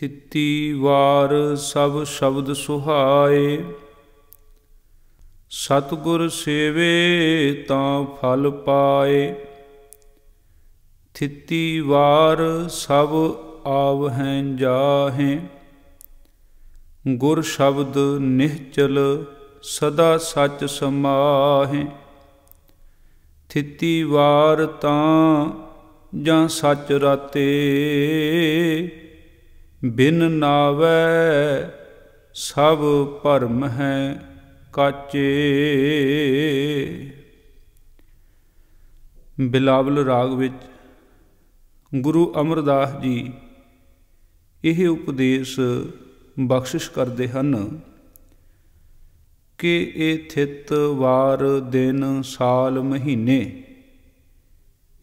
ਥਿਤੀ ਵਾਰ ਸਭ ਸ਼ਬਦ ਸੁਹਾਏ ਸਤਗੁਰ ਸੇਵੇ ਤਾਂ ਫਲ ਪਾਏ ਥਿਤੀ ਵਾਰ ਸਭ ਆਵ ਹੈ ਜਾਹੇ ਗੁਰ ਸ਼ਬਦ ਨਿਹਚਲ ਸਦਾ ਸੱਚ ਸਮਾਹੇ ਥਿਤੀ ਵਾਰ ਤਾਂ ਜਾਂ ਸੱਚ ਰਾਤੇ ਬਿਨ ਨਾਵੇ ਸਭ ਪਰਮ ਹੈ ਕਾਚੇ ਬਿਲਾਵਲ ਰਾਗ ਵਿੱਚ ਗੁਰੂ ਅਮਰਦਾਸ ਜੀ ਇਹ ਉਪਦੇਸ਼ ਬਖਸ਼ਿਸ਼ ਕਰਦੇ ਹਨ ਕਿ ਇਹ ਥਿਤ ਵਾਰ ਦਿਨ ਸਾਲ ਮਹੀਨੇ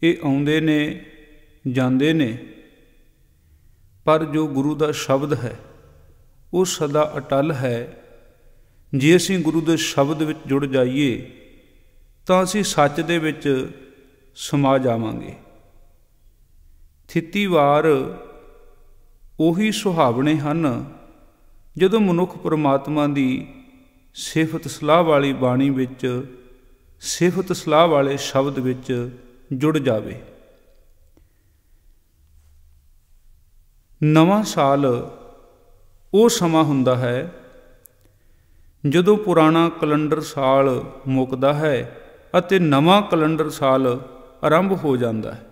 ਇਹ ਆਉਂਦੇ ਨੇ ਜਾਂਦੇ ਨੇ ਪਰ ਜੋ ਗੁਰੂ ਦਾ ਸ਼ਬਦ ਹੈ ਉਹ ਸਦਾ ਅਟਲ ਹੈ ਜੇ ਅਸੀਂ ਗੁਰੂ ਦੇ ਸ਼ਬਦ ਵਿੱਚ ਜੁੜ ਜਾਈਏ ਤਾਂ ਅਸੀਂ ਸੱਚ ਦੇ ਵਿੱਚ ਸਮਾ ਜਾਵਾਂਗੇ ਥਿਤੀਵਾਰ ਉਹੀ ਸੁਹਾਵਣੇ ਹਨ ਜਦੋਂ ਮਨੁੱਖ ਪਰਮਾਤਮਾ ਦੀ ਸਿਫਤ ਸਲਾਹ ਵਾਲੀ ਬਾਣੀ ਵਿੱਚ ਸਿਫਤ ਸਲਾਹ ਵਾਲੇ ਸ਼ਬਦ ਵਿੱਚ ਜੁੜ ਜਾਵੇ ਨਵਾਂ ਸਾਲ ਉਹ ਸਮਾਂ ਹੁੰਦਾ ਹੈ ਜਦੋਂ ਪੁਰਾਣਾ ਕੈਲੰਡਰ ਸਾਲ ਮੁੱਕਦਾ ਹੈ ਅਤੇ ਨਵਾਂ ਕੈਲੰਡਰ ਸਾਲ ਆਰੰਭ ਹੋ ਜਾਂਦਾ ਹੈ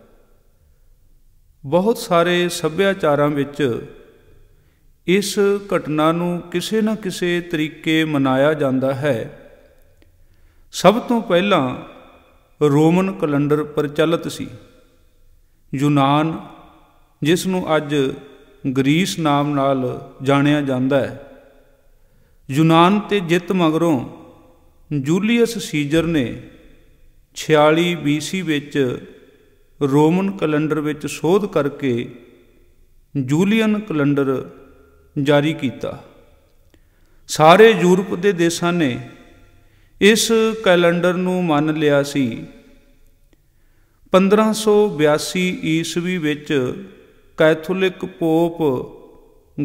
ਬਹੁਤ ਸਾਰੇ ਸੱਭਿਆਚਾਰਾਂ ਵਿੱਚ ਇਸ ਘਟਨਾ ਨੂੰ ਕਿਸੇ ਨਾ ਕਿਸੇ ਤਰੀਕੇ ਮਨਾਇਆ ਜਾਂਦਾ ਹੈ ਸਭ ਤੋਂ ਪਹਿਲਾਂ ਰੋਮਨ ਕੈਲੰਡਰ ਪ੍ਰਚਲਿਤ ਸੀ ਯੂਨਾਨ ਜਿਸ ਨੂੰ ਅੱਜ ਗਰੀਸ ਨਾਮ ਨਾਲ ਜਾਣਿਆ ਜਾਂਦਾ ਹੈ ਯੂਨਾਨ ਤੇ ਜਿੱਤ ਮਗਰੋਂ ਜੂਲੀਅਸ ਸੀਜ਼ਰ ਨੇ 46 BC ਵਿੱਚ ਰੋਮਨ ਕੈਲੰਡਰ ਵਿੱਚ ਸੋਧ ਕਰਕੇ ਜੂਲੀਅਨ ਕੈਲੰਡਰ ਜਾਰੀ ਕੀਤਾ ਸਾਰੇ ਯੂਰਪ ਦੇ ਦੇਸ਼ਾਂ ਨੇ ਇਸ ਕੈਲੰਡਰ ਨੂੰ ਮੰਨ ਲਿਆ ਸੀ 1582 ਈਸਵੀ ਵਿੱਚ ਕੈਥੋਲਿਕ ਪੋਪ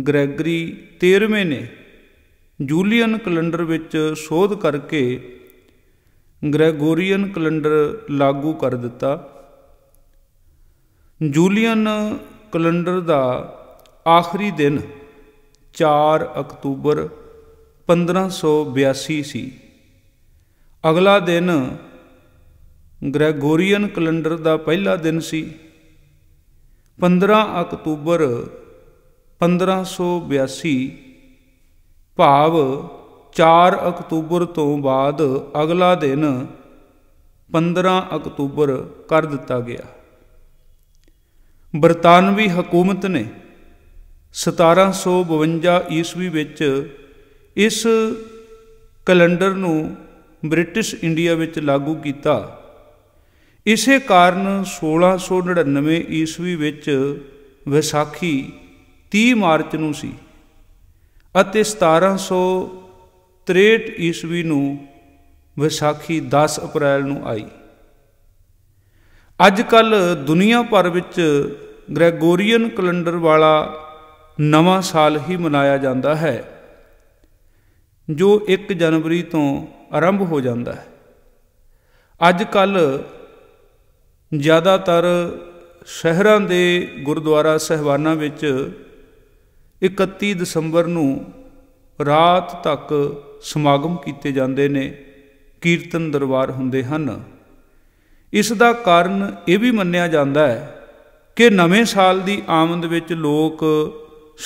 ਗ੍ਰੈਗਰੀ 13ਵੇਂ ਨੇ ਜੂਲੀਅਨ ਕੈਲੰਡਰ ਵਿੱਚ ਸੋਧ ਕਰਕੇ ਗ੍ਰੈਗੋਰੀਅਨ ਕੈਲੰਡਰ ਲਾਗੂ ਕਰ ਦਿੱਤਾ ਜੂਲੀਅਨ ਕੈਲੰਡਰ ਦਾ ਆਖਰੀ ਦਿਨ 4 ਅਕਤੂਬਰ 1582 ਸੀ ਅਗਲਾ ਦਿਨ ਗ੍ਰੈਗੋਰੀਅਨ ਕੈਲੰਡਰ ਦਾ ਪਹਿਲਾ ਦਿਨ ਸੀ 15 ਅਕਤੂਬਰ 1582 ਭਾਵ 4 ਅਕਤੂਬਰ ਤੋਂ ਬਾਅਦ ਅਗਲਾ ਦਿਨ 15 ਅਕਤੂਬਰ ਕਰ ਦਿੱਤਾ ਗਿਆ ਬਰਤਾਨਵੀ ਹਕੂਮਤ ਨੇ 1752 ਈਸਵੀ ਵਿੱਚ ਇਸ ਕੈਲੰਡਰ ਨੂੰ ਬ੍ਰਿਟਿਸ਼ ਇੰਡੀਆ ਵਿੱਚ ਲਾਗੂ ਕੀਤਾ ਇਸੇ ਕਾਰਨ 1699 ਈਸਵੀ ਵਿੱਚ ਵਿਸਾਖੀ 30 ਮਾਰਚ ਨੂੰ ਸੀ ਅਤੇ 1763 ਈਸਵੀ ਨੂੰ ਵਿਸਾਖੀ 10 ਅਪ੍ਰੈਲ ਨੂੰ ਆਈ ਅੱਜ ਕੱਲ ਦੁਨੀਆ ਭਰ ਵਿੱਚ ਗ੍ਰੈਗੋਰੀਅਨ ਕੈਲੰਡਰ ਵਾਲਾ ਨਵਾਂ ਸਾਲ ਹੀ ਮਨਾਇਆ ਜਾਂਦਾ ਹੈ ਜੋ 1 ਜਨਵਰੀ ਤੋਂ ਆਰੰਭ ਹੋ ਜਾਂਦਾ ਹੈ ਅੱਜ ਕੱਲ ਜ਼ਿਆਦਾਤਰ ਸ਼ਹਿਰਾਂ ਦੇ ਗੁਰਦੁਆਰਾ ਸਹਿਬਾਨਾਂ ਵਿੱਚ 31 ਦਸੰਬਰ ਨੂੰ ਰਾਤ ਤੱਕ ਸਮਾਗਮ ਕੀਤੇ ਜਾਂਦੇ ਨੇ ਕੀਰਤਨ ਦਰਬਾਰ ਹੁੰਦੇ ਹਨ ਇਸ ਦਾ ਕਾਰਨ ਇਹ ਵੀ ਮੰਨਿਆ ਜਾਂਦਾ ਹੈ ਕਿ ਨਵੇਂ ਸਾਲ ਦੀ ਆਮਦ ਵਿੱਚ ਲੋਕ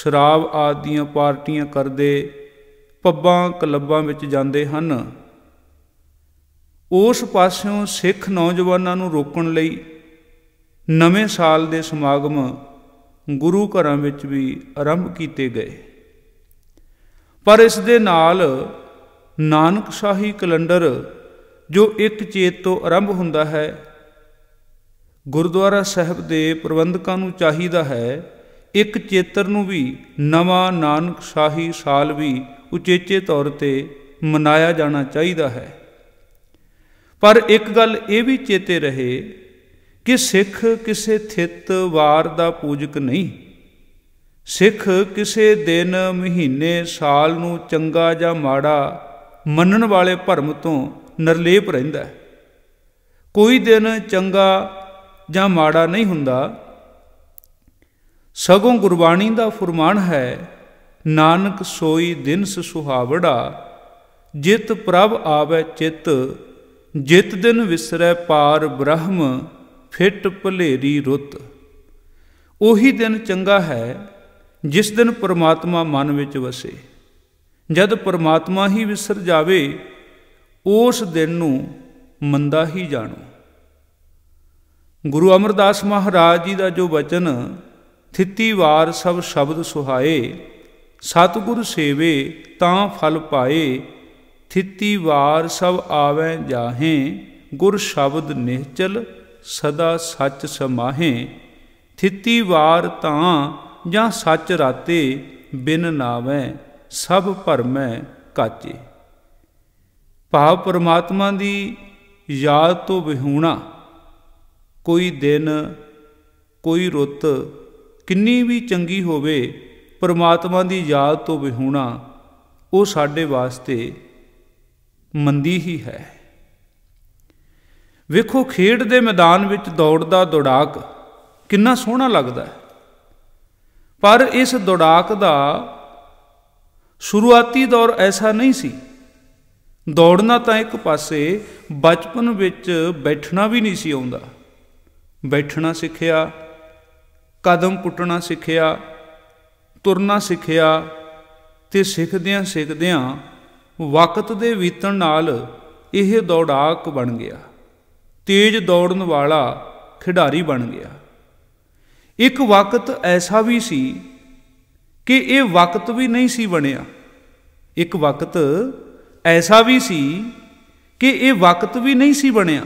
ਸ਼ਰਾਬ ਆਦਿ ਦੀਆਂ ਪਾਰਟੀਆਂ ਕਰਦੇ ਪੱਬਾਂ ਕਲੱਬਾਂ ਵਿੱਚ ਜਾਂਦੇ ਹਨ ਉਸ ਪਾਸਿਓਂ ਸਿੱਖ ਨੌਜਵਾਨਾਂ ਨੂੰ ਰੋਕਣ ਲਈ ਨਵੇਂ ਸਾਲ ਦੇ ਸਮਾਗਮ ਗੁਰੂ ਘਰਾਂ ਵਿੱਚ ਵੀ ਆਰੰਭ ਕੀਤੇ ਗਏ ਪਰ ਇਸ ਦੇ ਨਾਲ ਨਾਨਕ ਸਾਹੀ ਕੈਲੰਡਰ ਜੋ ਇੱਕ ਚੇਤ ਤੋਂ ਆਰੰਭ ਹੁੰਦਾ ਹੈ ਗੁਰਦੁਆਰਾ ਸਾਹਿਬ ਦੇ ਪ੍ਰਬੰਧਕਾਂ ਨੂੰ ਚਾਹੀਦਾ ਹੈ ਇੱਕ ਚੇਤਰ ਨੂੰ ਵੀ ਨਵਾਂ ਨਾਨਕ ਸਾਹੀ ਸਾਲ ਵੀ ਉਚੇਚੇ ਤੌਰ ਤੇ ਮਨਾਇਆ ਜਾਣਾ ਚਾਹੀਦਾ ਹੈ ਪਰ ਇੱਕ ਗੱਲ ਇਹ ਵੀ ਚੇਤੇ ਰਹੇ ਕਿ ਸਿੱਖ ਕਿਸੇ ਥਿਤ ਵਾਰ ਦਾ ਪੂਜਕ ਨਹੀਂ ਸਿੱਖ ਕਿਸੇ ਦਿਨ ਮਹੀਨੇ ਸਾਲ ਨੂੰ ਚੰਗਾ ਜਾਂ ਮਾੜਾ ਮੰਨਣ ਵਾਲੇ ਭਰਮ ਤੋਂ ਨਿਰਲੇਪ ਰਹਿੰਦਾ ਹੈ ਕੋਈ ਦਿਨ ਚੰਗਾ ਜਾਂ ਮਾੜਾ ਨਹੀਂ ਹੁੰਦਾ ਸਗੋਂ ਗੁਰਬਾਣੀ ਦਾ ਫਰਮਾਨ ਹੈ ਨਾਨਕ ਸੋਈ ਦਿਨਸ ਸੁਹਾਵੜਾ ਜਿਤ ਪ੍ਰਭ ਆਵੇ ਚਿਤ ਜਿਤ ਦਿਨ ਵਿਸਰੈ ਪਾਰ ਬ੍ਰਹਮ ਫਿਟ ਭਲੇਰੀ ਰੁੱਤ ਉਹੀ ਦਿਨ ਚੰਗਾ ਹੈ ਜਿਸ ਦਿਨ ਪਰਮਾਤਮਾ ਮਨ ਵਿੱਚ ਵਸੇ ਜਦ ਪਰਮਾਤਮਾ ਹੀ ਵਿਸਰ ਜਾਵੇ ਉਸ ਦਿਨ ਨੂੰ ਮੰਦਾ ਹੀ ਜਾਣੋ ਗੁਰੂ ਅਮਰਦਾਸ ਮਹਾਰਾਜ ਜੀ ਦਾ ਜੋ ਵਚਨ ਥਿੱਤੀ ਵਾਰ ਸਭ ਸ਼ਬਦ ਸੁਹਾਏ ਸਤਿਗੁਰ ਸੇਵੇ ਤਾਂ ਫਲ ਪਾਏ ਥਿਤੀ ਵਾਰ ਸਭ ਆਵੇਂ ਜਾਹੇ ਗੁਰ ਸ਼ਬਦ ਨਿਹਚਲ ਸਦਾ ਸੱਚ ਸਮਾਹੇ ਥਿਤੀ ਵਾਰ ਤਾਂ ਜਾਂ ਸੱਚ ਰਾਤੇ ਬਿਨ ਨਾਵੇਂ ਸਭ ਭਰਮੈ ਕਾਚੇ ਭਾਵ ਪਰਮਾਤਮਾ ਦੀ ਯਾਦ ਤੋਂ ਵਿਹੂਣਾ ਕੋਈ ਦਿਨ ਕੋਈ ਰੁੱਤ ਕਿੰਨੀ ਵੀ ਚੰਗੀ ਹੋਵੇ ਪਰਮਾਤਮਾ ਦੀ ਯਾਦ ਤੋਂ ਵਿਹੂਣਾ ਉਹ ਸਾਡੇ ਵਾਸਤੇ ਮੰਦੀ ਹੀ ਹੈ ਵੇਖੋ ਖੇਡ ਦੇ ਮੈਦਾਨ ਵਿੱਚ ਦੌੜਦਾ ਦੌੜਾਕ ਕਿੰਨਾ ਸੋਹਣਾ ਲੱਗਦਾ ਹੈ ਪਰ ਇਸ ਦੌੜਾਕ ਦਾ ਸ਼ੁਰੂਆਤੀ ਦੌਰ ਐਸਾ ਨਹੀਂ ਸੀ ਦੌੜਨਾ ਤਾਂ ਇੱਕ ਪਾਸੇ ਬਚਪਨ ਵਿੱਚ ਬੈਠਣਾ ਵੀ ਨਹੀਂ ਸੀ ਆਉਂਦਾ ਬੈਠਣਾ ਸਿੱਖਿਆ ਕਦਮ ਪੁੱਟਣਾ ਸਿੱਖਿਆ ਤੁਰਨਾ ਸਿੱਖਿਆ ਤੇ ਸਿੱਖਦਿਆਂ ਸਿੱਖਦਿਆਂ ਵਕਤ ਦੇ ਬੀਤਣ ਨਾਲ ਇਹ ਦੌੜਾਕ ਬਣ ਗਿਆ ਤੇਜ਼ ਦੌੜਨ ਵਾਲਾ ਖਿਡਾਰੀ ਬਣ ਗਿਆ ਇੱਕ ਵਕਤ ਐਸਾ ਵੀ ਸੀ ਕਿ ਇਹ ਵਕਤ ਵੀ ਨਹੀਂ ਸੀ ਬਣਿਆ ਇੱਕ ਵਕਤ ਐਸਾ ਵੀ ਸੀ ਕਿ ਇਹ ਵਕਤ ਵੀ ਨਹੀਂ ਸੀ ਬਣਿਆ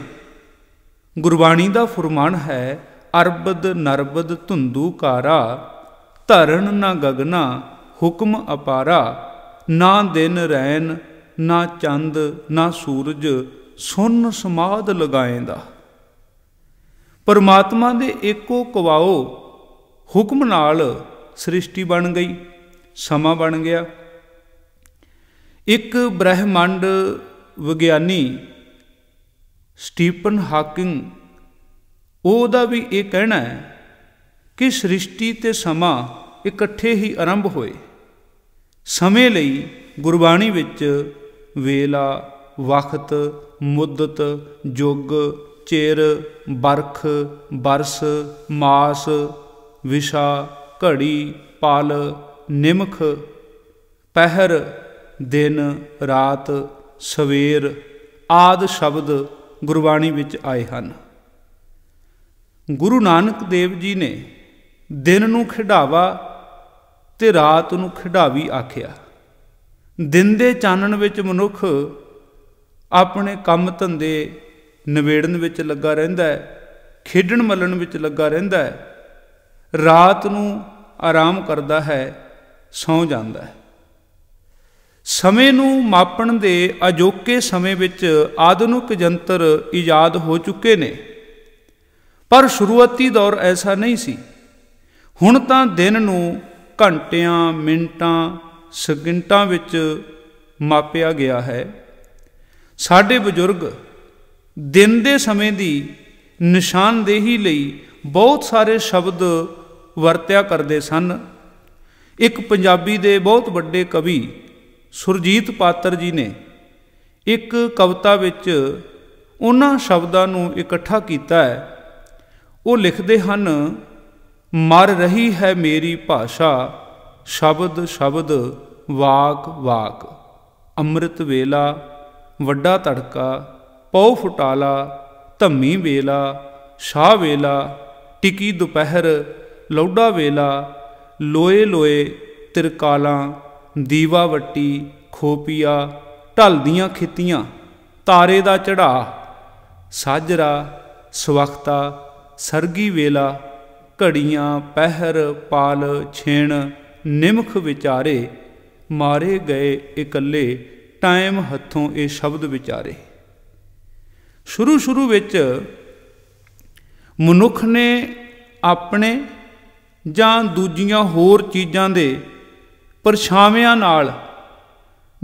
ਗੁਰਬਾਣੀ ਦਾ ਫਰਮਾਨ ਹੈ ਅਰਬਦ ਨਰਬਦ ਧੁੰਦੂ ਕਾਰਾ ਧਰਨ ਨਾ ਗਗਨਾ ਹੁਕਮ ਅਪਾਰਾ ਨਾ ਦਿਨ ਰੈਨ ਨਾ ਚੰਦ ਨਾ ਸੂਰਜ ਸੁੰਨ ਸਮਾਦ ਲਗਾਏਂਦਾ ਪਰਮਾਤਮਾ ਦੇ ਏਕੋ ਕਵਾਓ ਹੁਕਮ ਨਾਲ ਸ੍ਰਿਸ਼ਟੀ ਬਣ ਗਈ ਸਮਾ ਬਣ ਗਿਆ ਇੱਕ ਬ੍ਰਹਿਮੰਡ ਵਿਗਿਆਨੀ ਸਟੀਫਨ ਹਾਕਿੰਗ ਉਹਦਾ ਵੀ ਇਹ ਕਹਿਣਾ ਹੈ ਕਿ ਸ੍ਰਿਸ਼ਟੀ ਤੇ ਸਮਾ ਇਕੱਠੇ ਹੀ ਆਰੰਭ ਹੋਏ ਸਮੇਂ ਲਈ ਗੁਰਬਾਣੀ ਵਿੱਚ ਵੇਲਾ ਵਕਤ ਮੁੱਦਤ ਯੁੱਗ ਚੇਰ ਬਰਖ ਬਰਸ ਮਾਸ ਵਿਸ਼ਾ ਘੜੀ ਪਲ ਨਿਮਖ ਪਹਿਰ ਦਿਨ ਰਾਤ ਸਵੇਰ ਆਦ ਸ਼ਬਦ ਗੁਰਬਾਣੀ ਵਿੱਚ ਆਏ ਹਨ ਗੁਰੂ ਨਾਨਕ ਦੇਵ ਜੀ ਨੇ ਦਿਨ ਨੂੰ ਖਿਡਾਵਾ ਤੇ ਰਾਤ ਨੂੰ ਖਿਡਾਵੀ ਆਖਿਆ ਦਿਨ ਦੇ ਚਾਨਣ ਵਿੱਚ ਮਨੁੱਖ ਆਪਣੇ ਕੰਮ ਧੰਦੇ ਨਿਵੇੜਨ ਵਿੱਚ ਲੱਗਾ ਰਹਿੰਦਾ ਹੈ ਖੇਡਣ ਮੱਲਣ ਵਿੱਚ ਲੱਗਾ ਰਹਿੰਦਾ ਹੈ ਰਾਤ ਨੂੰ ਆਰਾਮ ਕਰਦਾ ਹੈ ਸੌਂ ਜਾਂਦਾ ਹੈ ਸਮੇਂ ਨੂੰ ਮਾਪਣ ਦੇ ਅਜੋਕੇ ਸਮੇਂ ਵਿੱਚ ਆਧੁਨਿਕ ਯੰਤਰ ਇਜਾਦ ਹੋ ਚੁੱਕੇ ਨੇ ਪਰ ਸ਼ੁਰੂਆਤੀ ਦੌਰ ਐਸਾ ਨਹੀਂ ਸੀ ਹੁਣ ਤਾਂ ਦਿਨ ਨੂੰ ਘੰਟਿਆਂ ਮਿੰਟਾਂ ਸਕਿੰਟਾਂ ਵਿੱਚ ਮਾਪਿਆ ਗਿਆ ਹੈ ਸਾਡੇ ਬਜ਼ੁਰਗ ਦਿਨ ਦੇ ਸਮੇਂ ਦੀ ਨਿਸ਼ਾਨਦੇਹੀ ਲਈ ਬਹੁਤ ਸਾਰੇ ਸ਼ਬਦ ਵਰਤਿਆ ਕਰਦੇ ਸਨ ਇੱਕ ਪੰਜਾਬੀ ਦੇ ਬਹੁਤ ਵੱਡੇ ਕਵੀ ਸੁਰਜੀਤ ਪਾਤਰ ਜੀ ਨੇ ਇੱਕ ਕਵਿਤਾ ਵਿੱਚ ਉਹਨਾਂ ਸ਼ਬਦਾਂ ਨੂੰ ਇਕੱਠਾ ਕੀਤਾ ਹੈ ਉਹ ਲਿਖਦੇ ਹਨ ਮਰ ਰਹੀ ਹੈ ਮੇਰੀ ਭਾਸ਼ਾ ਸ਼ਬਦ ਸ਼ਬਦ ਵਾਕ ਵਾਕ ਅੰਮ੍ਰਿਤ ਵੇਲਾ ਵੱਡਾ ਤੜਕਾ ਪਉ ਫੁਟਾਲਾ ਧੰਮੀ ਵੇਲਾ ਸ਼ਾਹ ਵੇਲਾ ਟਿਕੀ ਦੁਪਹਿਰ ਲੌਡਾ ਵੇਲਾ ਲੋਏ ਲੋਏ ਤਿਰਕਾਲਾਂ ਦੀਵਾ ਵੱਟੀ ਖੋਪੀਆ ਢਲਦੀਆਂ ਖਿੱਤੀਆਂ ਤਾਰੇ ਦਾ ਚੜਾ ਸਾਜਰਾ ਸਵਖਤਾ ਸਰਗੀ ਵੇਲਾ ਘੜੀਆਂ ਪਹਿਰ ਪਾਲ ਛੇਣ ਨਿਮਖ ਵਿਚਾਰੇ ਮਾਰੇ ਗਏ ਇਕੱਲੇ ਟਾਈਮ ਹੱਥੋਂ ਇਹ ਸ਼ਬਦ ਵਿਚਾਰੇ ਸ਼ੁਰੂ ਸ਼ੁਰੂ ਵਿੱਚ ਮਨੁੱਖ ਨੇ ਆਪਣੇ ਜਾਂ ਦੂਜੀਆਂ ਹੋਰ ਚੀਜ਼ਾਂ ਦੇ ਪਰਛਾਵਿਆਂ ਨਾਲ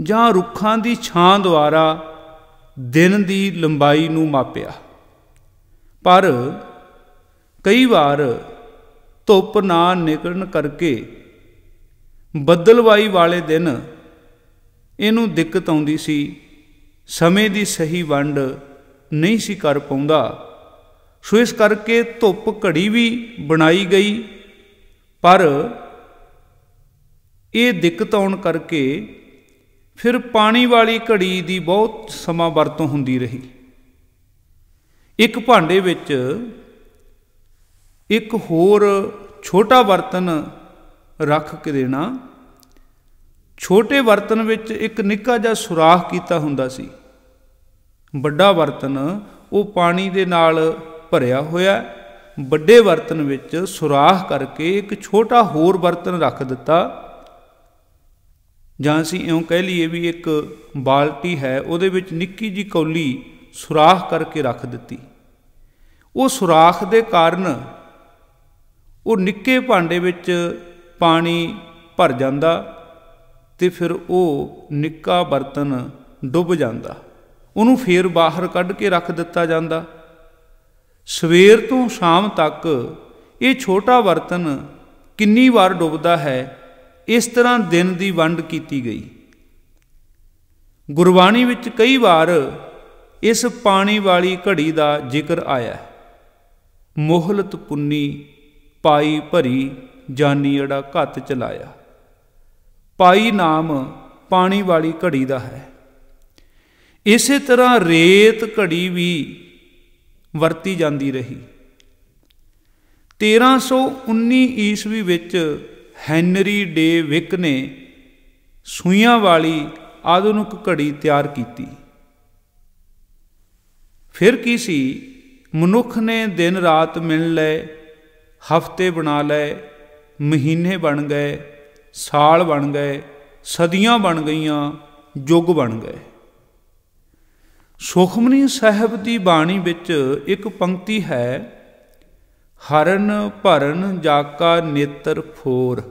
ਜਾਂ ਰੁੱਖਾਂ ਦੀ ਛਾਂ ਦੁਆਰਾ ਦਿਨ ਦੀ ਲੰਬਾਈ ਨੂੰ ਮਾਪਿਆ ਪਰ ਕਈ ਵਾਰ ਧੁੱਪ ਨਾ ਨਿਕਲਣ ਕਰਕੇ ਬੱਦਲਵਾਈ ਵਾਲੇ ਦਿਨ ਇਹਨੂੰ ਦਿੱਕਤ ਆਉਂਦੀ ਸੀ ਸਮੇਂ ਦੀ ਸਹੀ ਵੰਡ ਨਹੀਂ ਸੀ ਕਰ ਪਾਉਂਦਾ ਸੋ ਇਸ ਕਰਕੇ ਧੁੱਪ ਘੜੀ ਵੀ ਬਣਾਈ ਗਈ ਪਰ ਇਹ ਦਿੱਕਤ ਆਉਣ ਕਰਕੇ ਫਿਰ ਪਾਣੀ ਵਾਲੀ ਘੜੀ ਦੀ ਬਹੁਤ ਸਮਾਂ ਵਰਤੋਂ ਹੁੰਦੀ ਰਹੀ ਇੱਕ ਭਾਂਡੇ ਵਿੱਚ ਇੱਕ ਹੋਰ ਛੋਟਾ ਬਰਤਨ ਰੱਖ ਕੇ ਦੇਣਾ ਛੋਟੇ ਬਰਤਨ ਵਿੱਚ ਇੱਕ ਨਿੱਕਾ ਜਿਹਾ ਸੁਰਾਖ ਕੀਤਾ ਹੁੰਦਾ ਸੀ ਵੱਡਾ ਬਰਤਨ ਉਹ ਪਾਣੀ ਦੇ ਨਾਲ ਭਰਿਆ ਹੋਇਆ ਵੱਡੇ ਬਰਤਨ ਵਿੱਚ ਸੁਰਾਖ ਕਰਕੇ ਇੱਕ ਛੋਟਾ ਹੋਰ ਬਰਤਨ ਰੱਖ ਦਿੱਤਾ ਜਾਂ ਅਸੀਂ ਇਉਂ ਕਹਿ ਲਈਏ ਵੀ ਇੱਕ ਬਾਲਟੀ ਹੈ ਉਹਦੇ ਵਿੱਚ ਨਿੱਕੀ ਜੀ ਕੌਲੀ ਸੁਰਾਖ ਕਰਕੇ ਰੱਖ ਦਿੱਤੀ ਉਹ ਸੁਰਾਖ ਦੇ ਕਾਰਨ ਉਹ ਨਿੱਕੇ ਭਾਂਡੇ ਵਿੱਚ ਪਾਣੀ ਭਰ ਜਾਂਦਾ ਤੇ ਫਿਰ ਉਹ ਨਿੱਕਾ ਬਰਤਨ ਡੁੱਬ ਜਾਂਦਾ ਉਹਨੂੰ ਫੇਰ ਬਾਹਰ ਕੱਢ ਕੇ ਰੱਖ ਦਿੱਤਾ ਜਾਂਦਾ ਸਵੇਰ ਤੋਂ ਸ਼ਾਮ ਤੱਕ ਇਹ ਛੋਟਾ ਬਰਤਨ ਕਿੰਨੀ ਵਾਰ ਡੁੱਬਦਾ ਹੈ ਇਸ ਤਰ੍ਹਾਂ ਦਿਨ ਦੀ ਵੰਡ ਕੀਤੀ ਗਈ ਗੁਰਬਾਣੀ ਵਿੱਚ ਕਈ ਵਾਰ ਇਸ ਪਾਣੀ ਵਾਲੀ ਘੜੀ ਦਾ ਜ਼ਿਕਰ ਆਇਆ ਹੈ ਮੋਹਲਤ ਪੁੰਨੀ ਪਾਈ ਭਰੀ ਜਾਨੀ ਅੜਾ ਘੱਤ ਚਲਾਇਆ ਪਾਈ ਨਾਮ ਪਾਣੀ ਵਾਲੀ ਘੜੀ ਦਾ ਹੈ ਇਸੇ ਤਰ੍ਹਾਂ ਰੇਤ ਘੜੀ ਵੀ ਵਰਤੀ ਜਾਂਦੀ ਰਹੀ 1319 ਈਸਵੀ ਵਿੱਚ ਹੈਨਰੀ ਡੇ ਵਿਕ ਨੇ ਸੂਈਆਂ ਵਾਲੀ ਆਧੁਨਿਕ ਘੜੀ ਤਿਆਰ ਕੀਤੀ ਫਿਰ ਕੀ ਸੀ ਮਨੁੱਖ ਨੇ ਦਿਨ ਰਾਤ ਮਿਲ ਲਏ ਹਫ਼ਤੇ ਬਣਾ ਲਏ ਮਹੀਨੇ ਬਣ ਗਏ ਸਾਲ ਬਣ ਗਏ ਸਦੀਆਂ ਬਣ ਗਈਆਂ ਯੁੱਗ ਬਣ ਗਏ ਸੁਖਮਨੀ ਸਾਹਿਬ ਦੀ ਬਾਣੀ ਵਿੱਚ ਇੱਕ ਪੰਕਤੀ ਹੈ ਹਰਨ ਭਰਨ ਜਾਕਾ ਨੇਤਰ ਫੋਰ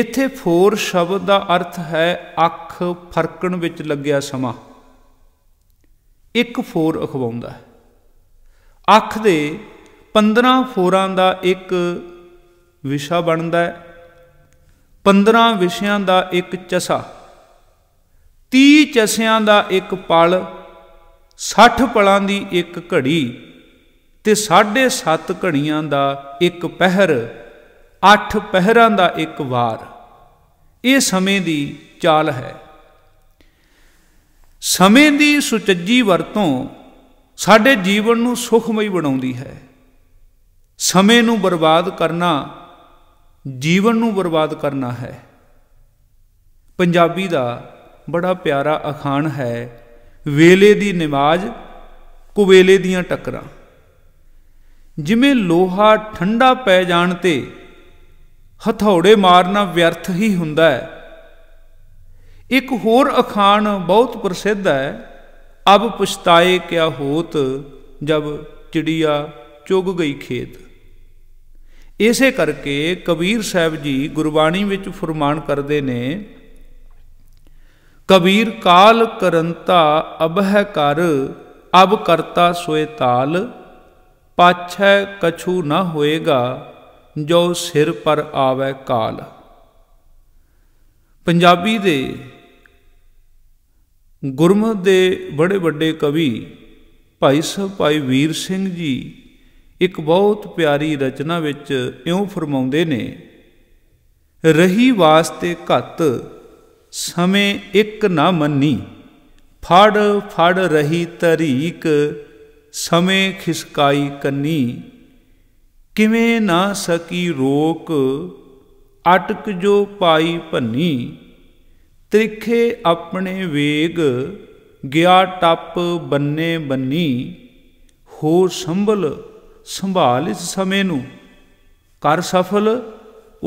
ਇੱਥੇ ਫੋਰ ਸ਼ਬਦ ਦਾ ਅਰਥ ਹੈ ਅੱਖ ਫਰਕਣ ਵਿੱਚ ਲੱਗਿਆ ਸਮਾਂ ਇੱਕ ਫੋਰ ਅਖਵਾਉਂਦਾ ਹੈ ਅੱਖ ਦੇ 15 ਫੋਰਾਂ ਦਾ ਇੱਕ ਵਿਸ਼ਾ ਬਣਦਾ ਹੈ 15 ਵਿਸ਼ਿਆਂ ਦਾ ਇੱਕ ਚਸਾ 30 ਚਸਿਆਂ ਦਾ ਇੱਕ ਪਲ 60 ਪਲਾਂ ਦੀ ਇੱਕ ਘੜੀ ਤੇ 7.5 ਘੜੀਆਂ ਦਾ ਇੱਕ ਪਹਿਰ 8 ਪਹਿਰਾਂ ਦਾ ਇੱਕ ਵਾਰ ਇਹ ਸਮੇਂ ਦੀ ਚਾਲ ਹੈ ਸਮੇਂ ਦੀ ਸੁਚੱਜੀ ਵਰਤੋਂ ਸਾਡੇ ਜੀਵਨ ਨੂੰ ਸੁਖਮਈ ਬਣਾਉਂਦੀ ਹੈ ਸਮੇਂ ਨੂੰ ਬਰਬਾਦ ਕਰਨਾ ਜੀਵਨ ਨੂੰ ਬਰਬਾਦ ਕਰਨਾ ਹੈ ਪੰਜਾਬੀ ਦਾ ਬੜਾ ਪਿਆਰਾ ਅਖਾਣ ਹੈ ਵੇਲੇ ਦੀ ਨਿਮਾਜ਼ ਕੁਵੇਲੇ ਦੀਆਂ ਟੱਕਰਾਂ ਜਿਵੇਂ ਲੋਹਾ ਠੰਡਾ ਪੈ ਜਾਣ ਤੇ ਹਥੌੜੇ ਮਾਰਨਾ ਵਿਅਰਥ ਹੀ ਹੁੰਦਾ ਹੈ ਇੱਕ ਹੋਰ ਅਖਾਣ ਬਹੁਤ ਪ੍ਰਸਿੱਧ ਹੈ ਅਬ ਪੁਛਤਾਏ ਕਿਆ ਹੋਤ ਜਬ ਚਿੜੀਆ ਚੁਗ ਗਈ ਖੇਤ ਇਸੇ ਕਰਕੇ ਕਬੀਰ ਸਾਹਿਬ ਜੀ ਗੁਰਬਾਣੀ ਵਿੱਚ ਫਰਮਾਨ ਕਰਦੇ ਨੇ ਕਬੀਰ ਕਾਲ ਕਰੰਤਾ ਅਬਹਿ ਕਰ ਅਬ ਕਰਤਾ ਸੋਏ ਤਾਲ ਪਾਛੈ ਕਛੂ ਨਾ ਹੋਏਗਾ ਜੋ ਸਿਰ ਪਰ ਆਵੇ ਕਾਲ ਪੰਜਾਬੀ ਦੇ ਗੁਰਮਤ ਦੇ ਬੜੇ ਵੱਡੇ ਕਵੀ ਭਾਈ ਸਾਹਿਬ ਭਾਈ ਵੀਰ ਸਿੰਘ ਜੀ ਇੱਕ ਬਹੁਤ ਪਿਆਰੀ ਰਚਨਾ ਵਿੱਚ ਇਉਂ ਫਰਮਾਉਂਦੇ ਨੇ ਰਹੀ ਵਾਸਤੇ ਘਤ ਸਮੇਂ ਇੱਕ ਨਾ ਮੰਨੀ ਫੜ ਫੜ ਰਹੀ ਤਰੀਕ ਸਮੇਂ ਖਿਸਕਾਈ ਕੰਨੀ ਕਿਵੇਂ ਨਾ ਸਕੀ ਰੋਕ ਅਟਕ ਜੋ ਪਾਈ ਭੰਨੀ ਤ੍ਰਿਖੇ ਆਪਣੇ ਵੇਗ ਗਿਆ ਟੱਪ ਬੰਨੇ ਬੰਨੀ ਹੋ ਸੰਭਲ ਸੰਭਾਲ ਇਸ ਸਮੇਂ ਨੂੰ ਕਰ ਸਫਲ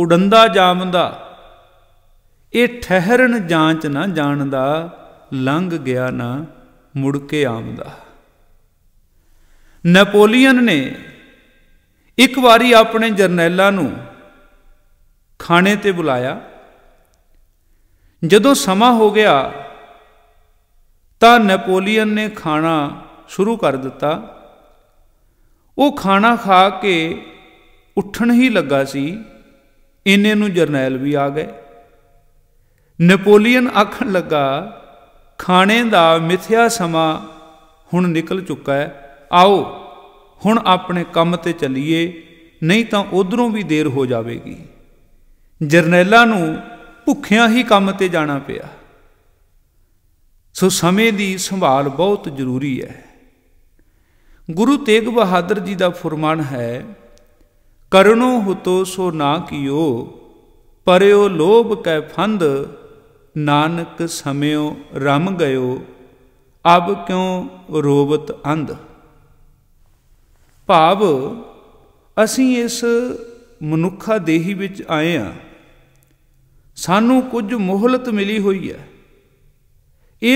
ਉਡੰਦਾ ਜਾਮਦਾ ਇਹ ਠਹਿਰਨ ਜਾਂਚ ਨਾ ਜਾਣਦਾ ਲੰਘ ਗਿਆ ਨਾ ਮੁੜ ਕੇ ਆਮਦਾ ਨੈਪੋਲੀਅਨ ਨੇ ਇੱਕ ਵਾਰੀ ਆਪਣੇ ਜਰਨੈਲਾਂ ਨੂੰ ਖਾਣੇ ਤੇ ਬੁਲਾਇਆ ਜਦੋਂ ਸਮਾਂ ਹੋ ਗਿਆ ਤਾਂ ਨੈਪੋਲੀਅਨ ਨੇ ਖਾਣਾ ਸ਼ੁਰੂ ਕਰ ਦਿੱਤਾ ਉਹ ਖਾਣਾ ਖਾ ਕੇ ਉੱਠਣ ਹੀ ਲੱਗਾ ਸੀ ਇੰਨੇ ਨੂੰ ਜਰਨੈਲ ਵੀ ਆ ਗਏ ਨੈਪੋਲੀਅਨ ਆਖਣ ਲੱਗਾ ਖਾਣੇ ਦਾ ਮਿੱਥਿਆ ਸਮਾਂ ਹੁਣ ਨਿਕਲ ਚੁੱਕਾ ਹੈ ਆਓ ਹੁਣ ਆਪਣੇ ਕੰਮ ਤੇ ਚੱਲੀਏ ਨਹੀਂ ਤਾਂ ਉਧਰੋਂ ਵੀ ਦੇਰ ਹੋ ਜਾਵੇਗੀ ਜਰਨੈਲਾਂ ਨੂੰ ਭੁੱਖਿਆਂ ਹੀ ਕੰਮ ਤੇ ਜਾਣਾ ਪਿਆ ਸੋ ਸਮੇਂ ਦੀ ਸੰਭਾਲ ਬਹੁਤ ਜ਼ਰੂਰੀ ਹੈ ਗੁਰੂ ਤੇਗ ਬਹਾਦਰ ਜੀ ਦਾ ਫਰਮਾਨ ਹੈ ਕਰਨੋ ਹੁਤੋ ਸੋ ਨਾ ਕੀਓ ਪਰਿਓ ਲੋਭ ਕੈ ਫੰਦ ਨਾਨਕ ਸਮਿਓ ਰਮ ਗਇਓ ਅਬ ਕਿਉ ਰੋਵਤ ਅੰਧ ਭਾਵ ਅਸੀਂ ਇਸ ਮਨੁੱਖਾ ਦੇਹੀ ਵਿੱਚ ਆਏ ਆ ਸਾਨੂੰ ਕੁਝ ਮੋਹਲਤ ਮਿਲੀ ਹੋਈ ਹੈ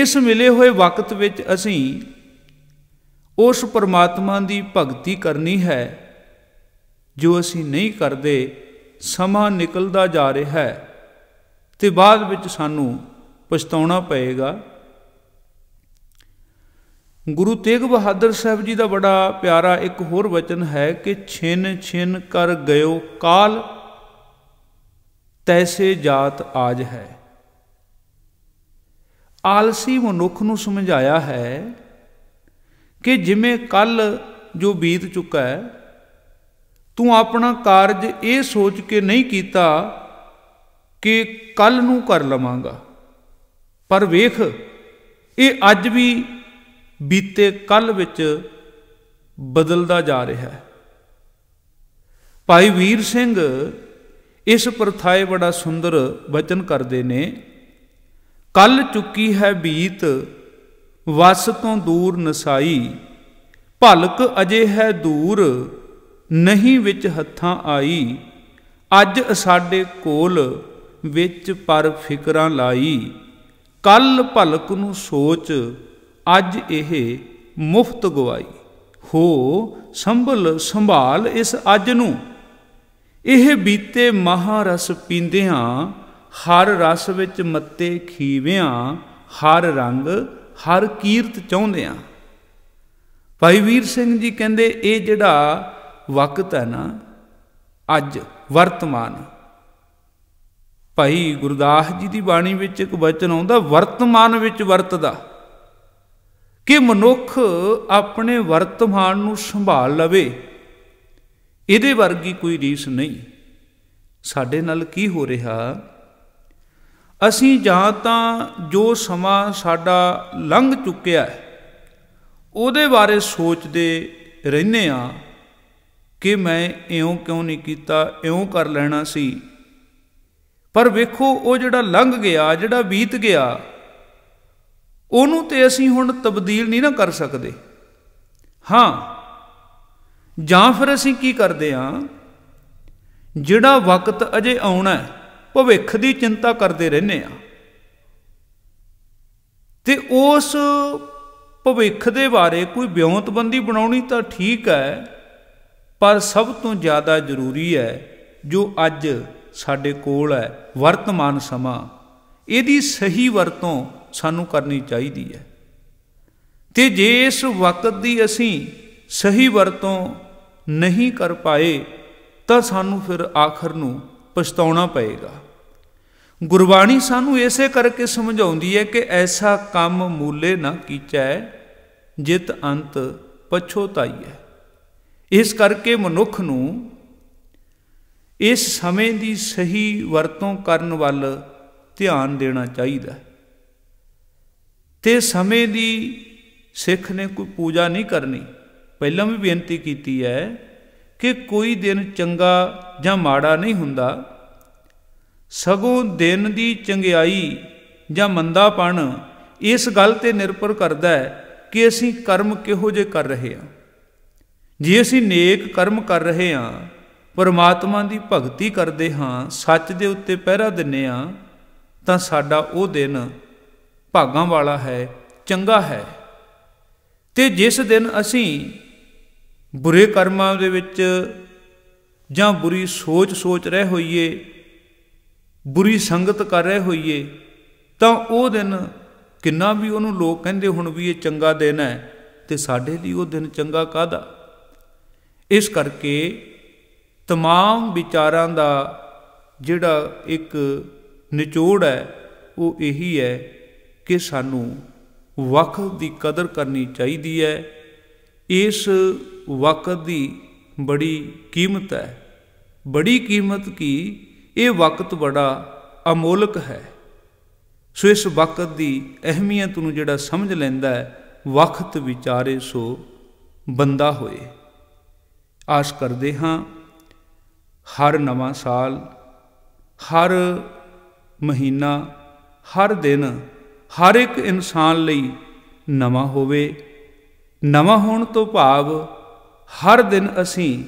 ਇਸ ਮਿਲੇ ਹੋਏ ਵਕਤ ਵਿੱਚ ਅਸੀਂ ਉਸ ਪਰਮਾਤਮਾ ਦੀ ਭਗਤੀ ਕਰਨੀ ਹੈ ਜੋ ਅਸੀਂ ਨਹੀਂ ਕਰਦੇ ਸਮਾਂ ਨਿਕਲਦਾ ਜਾ ਰਿਹਾ ਹੈ ਤੇ ਬਾਅਦ ਵਿੱਚ ਸਾਨੂੰ ਪਛਤਾਉਣਾ ਪਏਗਾ ਗੁਰੂ ਤੇਗ ਬਹਾਦਰ ਸਾਹਿਬ ਜੀ ਦਾ ਬੜਾ ਪਿਆਰਾ ਇੱਕ ਹੋਰ ਵਚਨ ਹੈ ਕਿ ਛਿਨ ਛਿਨ ਕਰ ਗਇਓ ਕਾਲ ਤੈਸੇ ਜਾਤ ਆਜ ਹੈ ਆਲਸੀ ਮਨੁੱਖ ਨੂੰ ਸਮਝਾਇਆ ਹੈ ਕਿ ਜਿਵੇਂ ਕੱਲ ਜੋ ਬੀਤ ਚੁੱਕਾ ਹੈ ਤੂੰ ਆਪਣਾ ਕਾਰਜ ਇਹ ਸੋਚ ਕੇ ਨਹੀਂ ਕੀਤਾ ਕਿ ਕੱਲ ਨੂੰ ਕਰ ਲਵਾਂਗਾ ਪਰ ਵੇਖ ਇਹ ਅੱਜ ਵੀ ਬੀਤੇ ਕੱਲ ਵਿੱਚ ਬਦਲਦਾ ਜਾ ਰਿਹਾ ਹੈ ਭਾਈ ਵੀਰ ਸਿੰਘ ਇਸ ਪਰਥਾਏ ਬੜਾ ਸੁੰਦਰ ਬਚਨ ਕਰਦੇ ਨੇ ਕੱਲ ਚੁੱਕੀ ਹੈ ਬੀਤ ਵਸ ਤੋਂ ਦੂਰ ਨਸਾਈ ਭਲਕ ਅਜੇ ਹੈ ਦੂਰ ਨਹੀਂ ਵਿੱਚ ਹੱਥਾਂ ਆਈ ਅੱਜ ਸਾਡੇ ਕੋਲ ਵਿੱਚ ਪਰ ਫਿਕਰਾਂ ਲਾਈ ਕੱਲ ਭਲਕ ਨੂੰ ਸੋਚ ਅੱਜ ਇਹ ਮੁਫਤ ਗਵਾਈ ਹੋ ਸੰਭਲ ਸੰਭਾਲ ਇਸ ਅੱਜ ਨੂੰ ਇਹ ਬੀਤੇ ਮਹਾਰਸ ਪੀਂਦਿਆਂ ਹਰ ਰਸ ਵਿੱਚ ਮੱਤੇ ਖੀਵਿਆਂ ਹਰ ਰੰਗ ਹਰ ਕੀਰਤ ਚਾਹੁੰਦੇ ਆ ਭਾਈ ਵੀਰ ਸਿੰਘ ਜੀ ਕਹਿੰਦੇ ਇਹ ਜਿਹੜਾ ਵਕਤ ਹੈ ਨਾ ਅੱਜ ਵਰਤਮਾਨ ਭਾਈ ਗੁਰਦਾਸ ਜੀ ਦੀ ਬਾਣੀ ਵਿੱਚ ਇੱਕ ਬਚਨ ਆਉਂਦਾ ਵਰਤਮਾਨ ਵਿੱਚ ਵਰਤਦਾ ਕਿ ਮਨੁੱਖ ਆਪਣੇ ਵਰਤਮਾਨ ਨੂੰ ਸੰਭਾਲ ਲਵੇ ਇਹਦੇ ਵਰਗੀ ਕੋਈ ਰੀਸ ਨਹੀਂ ਸਾਡੇ ਨਾਲ ਕੀ ਹੋ ਰਿਹਾ ਅਸੀਂ ਜਾਂ ਤਾਂ ਜੋ ਸਮਾਂ ਸਾਡਾ ਲੰਘ ਚੁੱਕਿਆ ਹੈ ਉਹਦੇ ਬਾਰੇ ਸੋਚਦੇ ਰਹਿੰਨੇ ਆ ਕਿ ਮੈਂ ਇਉਂ ਕਿਉਂ ਨਹੀਂ ਕੀਤਾ ਇਉਂ ਕਰ ਲੈਣਾ ਸੀ ਪਰ ਵੇਖੋ ਉਹ ਜਿਹੜਾ ਲੰਘ ਗਿਆ ਜਿਹੜਾ ਬੀਤ ਗਿਆ ਉਹਨੂੰ ਤੇ ਅਸੀਂ ਹੁਣ ਤਬਦੀਲ ਨਹੀਂ ਨਾ ਕਰ ਸਕਦੇ ਹਾਂ ਜਾਂ ਫਿਰ ਅਸੀਂ ਕੀ ਕਰਦੇ ਆ ਜਿਹੜਾ ਵਕਤ ਅਜੇ ਆਉਣਾ ਹੈ ਭਵਿੱਖ ਦੀ ਚਿੰਤਾ ਕਰਦੇ ਰਹਿੰਨੇ ਆ ਤੇ ਉਸ ਭਵਿੱਖ ਦੇ ਬਾਰੇ ਕੋਈ ਵਿਉਂਤਬੰਦੀ ਬਣਾਉਣੀ ਤਾਂ ਠੀਕ ਹੈ ਪਰ ਸਭ ਤੋਂ ਜ਼ਿਆਦਾ ਜ਼ਰੂਰੀ ਹੈ ਜੋ ਅੱਜ ਸਾਡੇ ਕੋਲ ਹੈ ਵਰਤਮਾਨ ਸਮਾਂ ਇਹਦੀ ਸਹੀ ਵਰਤੋਂ ਸਾਨੂੰ ਕਰਨੀ ਚਾਹੀਦੀ ਹੈ ਤੇ ਜੇ ਇਸ ਵਕਤ ਦੀ ਅਸੀਂ ਸਹੀ ਵਰਤੋਂ ਨਹੀਂ ਕਰ ਪਾਏ ਤਾਂ ਸਾਨੂੰ ਫਿਰ ਆਖਰ ਨੂੰ ਪਛਤਾਉਣਾ ਪਏਗਾ ਗੁਰਬਾਣੀ ਸਾਨੂੰ ਇਸੇ ਕਰਕੇ ਸਮਝਾਉਂਦੀ ਹੈ ਕਿ ਐਸਾ ਕੰਮ ਮੂਲੇ ਨਾ ਕੀਚੈ ਜਿਤ ਅੰਤ ਪਛੋਤਾਈ ਹੈ ਇਸ ਕਰਕੇ ਮਨੁੱਖ ਨੂੰ ਇਸ ਸਮੇਂ ਦੀ ਸਹੀ ਵਰਤੋਂ ਕਰਨ ਵੱਲ ਧਿਆਨ ਦੇਣਾ ਚਾਹੀਦਾ ਤੇ ਸਮੇਂ ਦੀ ਸਿੱਖ ਨੇ ਕੋਈ ਪੂਜਾ ਨਹੀਂ ਕਰਨੀ ਪਹਿਲਾਂ ਵੀ ਬੇਨਤੀ ਕੀਤੀ ਹੈ ਕਿ ਕੋਈ ਦਿਨ ਚੰਗਾ ਜਾਂ ਮਾੜਾ ਨਹੀਂ ਹੁੰਦਾ ਸਗੋਂ ਦਿਨ ਦੀ ਚੰਗਿਆਈ ਜਾਂ ਮੰਦਾਪਣ ਇਸ ਗੱਲ ਤੇ ਨਿਰਭਰ ਕਰਦਾ ਹੈ ਕਿ ਅਸੀਂ ਕਰਮ ਕਿਹੋ ਜੇ ਕਰ ਰਹੇ ਹਾਂ ਜੇ ਅਸੀਂ ਨੇਕ ਕਰਮ ਕਰ ਰਹੇ ਹਾਂ ਪਰਮਾਤਮਾ ਦੀ ਭਗਤੀ ਕਰਦੇ ਹਾਂ ਸੱਚ ਦੇ ਉੱਤੇ ਪਹਿਰਾ ਦਿੰਨੇ ਆ ਤਾਂ ਸਾਡਾ ਉਹ ਦਿਨ ਭਾਗਾਂ ਵਾਲਾ ਹੈ ਚੰਗਾ ਹੈ ਤੇ ਜਿਸ ਦਿਨ ਅਸੀਂ ਬੁਰੇ ਕਰਮਾਂ ਦੇ ਵਿੱਚ ਜਾਂ ਬੁਰੀ ਸੋਚ ਸੋਚ ਰਹੇ ਹੋਈਏ ਬੁਰੀ ਸੰਗਤ ਕਰ ਰਹੇ ਹੋਈਏ ਤਾਂ ਉਹ ਦਿਨ ਕਿੰਨਾ ਵੀ ਉਹਨੂੰ ਲੋਕ ਕਹਿੰਦੇ ਹੁਣ ਵੀ ਇਹ ਚੰਗਾ ਦਿਨ ਹੈ ਤੇ ਸਾਡੇ ਲਈ ਉਹ ਦਿਨ ਚੰਗਾ ਕਾਦਾ ਇਸ ਕਰਕੇ तमाम ਵਿਚਾਰਾਂ ਦਾ ਜਿਹੜਾ ਇੱਕ ਨਿਚੋੜ ਹੈ ਉਹ ਇਹੀ ਹੈ ਕਿ ਸਾਨੂੰ ਵਕਤ ਦੀ ਕਦਰ ਕਰਨੀ ਚਾਹੀਦੀ ਹੈ ਇਸ ਵਕਤ ਦੀ ਬੜੀ ਕੀਮਤ ਹੈ ਬੜੀ ਕੀਮਤ ਕੀ ਇਹ ਵਕਤ ਬੜਾ ਅਮੋਲਕ ਹੈ ਸੋ ਇਸ ਵਕਤ ਦੀ ਅਹਿਮੀਅਤ ਨੂੰ ਜਿਹੜਾ ਸਮਝ ਲੈਂਦਾ ਹੈ ਵਕਤ ਵਿਚਾਰੇ ਸੋ ਬੰਦਾ ਹੋਏ ਆਸ ਕਰਦੇ ਹਾਂ ਹਰ ਨਵਾਂ ਸਾਲ ਹਰ ਮਹੀਨਾ ਹਰ ਦਿਨ ਹਰ ਇੱਕ ਇਨਸਾਨ ਲਈ ਨਵਾਂ ਹੋਵੇ ਨਵਾਂ ਹੋਣ ਤੋਂ ਭਾਵ ਹਰ ਦਿਨ ਅਸੀਂ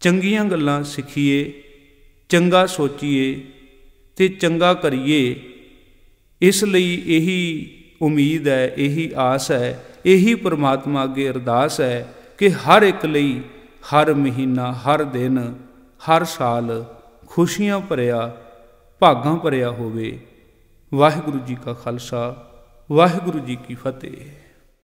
ਚੰਗੀਆਂ ਗੱਲਾਂ ਸਿੱਖੀਏ ਚੰਗਾ ਸੋਚੀਏ ਤੇ ਚੰਗਾ ਕਰੀਏ ਇਸ ਲਈ ਇਹੀ ਉਮੀਦ ਹੈ ਇਹੀ ਆਸ ਹੈ ਇਹੀ ਪ੍ਰਮਾਤਮਾ ਅਗੇ ਅਰਦਾਸ ਹੈ ਕਿ ਹਰ ਇੱਕ ਲਈ ਹਰ ਮਹੀਨਾ ਹਰ ਦਿਨ ਹਰ ਸਾਲ ਖੁਸ਼ੀਆਂ ਭਰਿਆ ਭਾਗਾਂ ਭਰਿਆ ਹੋਵੇ ਵਾਹਿਗੁਰੂ ਜੀ ਕਾ ਖਾਲਸਾ ਵਾਹਿਗੁਰੂ ਜੀ ਕੀ ਫਤਿਹ